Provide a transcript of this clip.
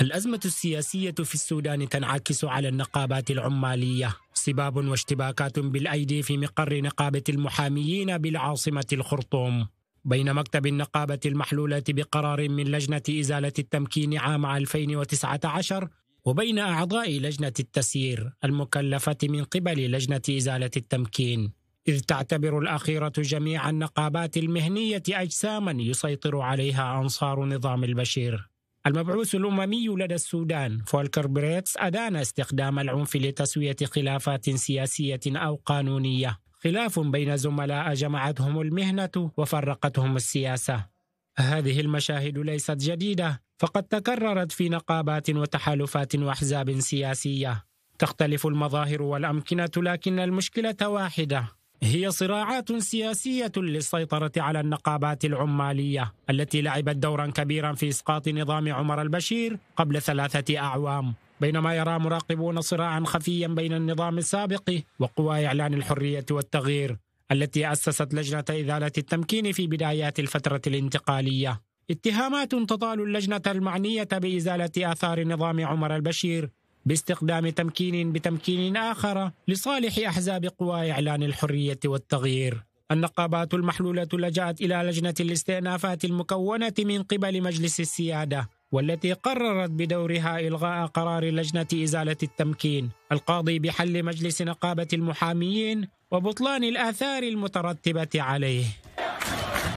الأزمة السياسية في السودان تنعكس على النقابات العمالية سباب واشتباكات بالأيدي في مقر نقابة المحاميين بالعاصمة الخرطوم بين مكتب النقابة المحلولة بقرار من لجنة إزالة التمكين عام 2019 وبين أعضاء لجنة التسيير المكلفة من قبل لجنة إزالة التمكين إذ تعتبر الأخيرة جميع النقابات المهنية أجساما يسيطر عليها أنصار نظام البشير المبعوث الأممي لدى السودان فولكر بريتس أدان استخدام العنف لتسوية خلافات سياسية أو قانونية خلاف بين زملاء جمعتهم المهنة وفرقتهم السياسة هذه المشاهد ليست جديدة فقد تكررت في نقابات وتحالفات وأحزاب سياسية تختلف المظاهر والأمكنة لكن المشكلة واحدة هي صراعات سياسية للسيطرة على النقابات العمالية التي لعبت دورا كبيرا في إسقاط نظام عمر البشير قبل ثلاثة أعوام بينما يرى مراقبون صراعا خفيا بين النظام السابق وقوى إعلان الحرية والتغيير التي أسست لجنة إزالة التمكين في بدايات الفترة الانتقالية اتهامات تطال اللجنة المعنية بإزالة آثار نظام عمر البشير باستخدام تمكين بتمكين آخر لصالح أحزاب قوى إعلان الحرية والتغيير النقابات المحلولة لجأت إلى لجنة الاستئنافات المكونة من قبل مجلس السيادة والتي قررت بدورها إلغاء قرار لجنة إزالة التمكين القاضي بحل مجلس نقابة المحاميين وبطلان الآثار المترتبة عليه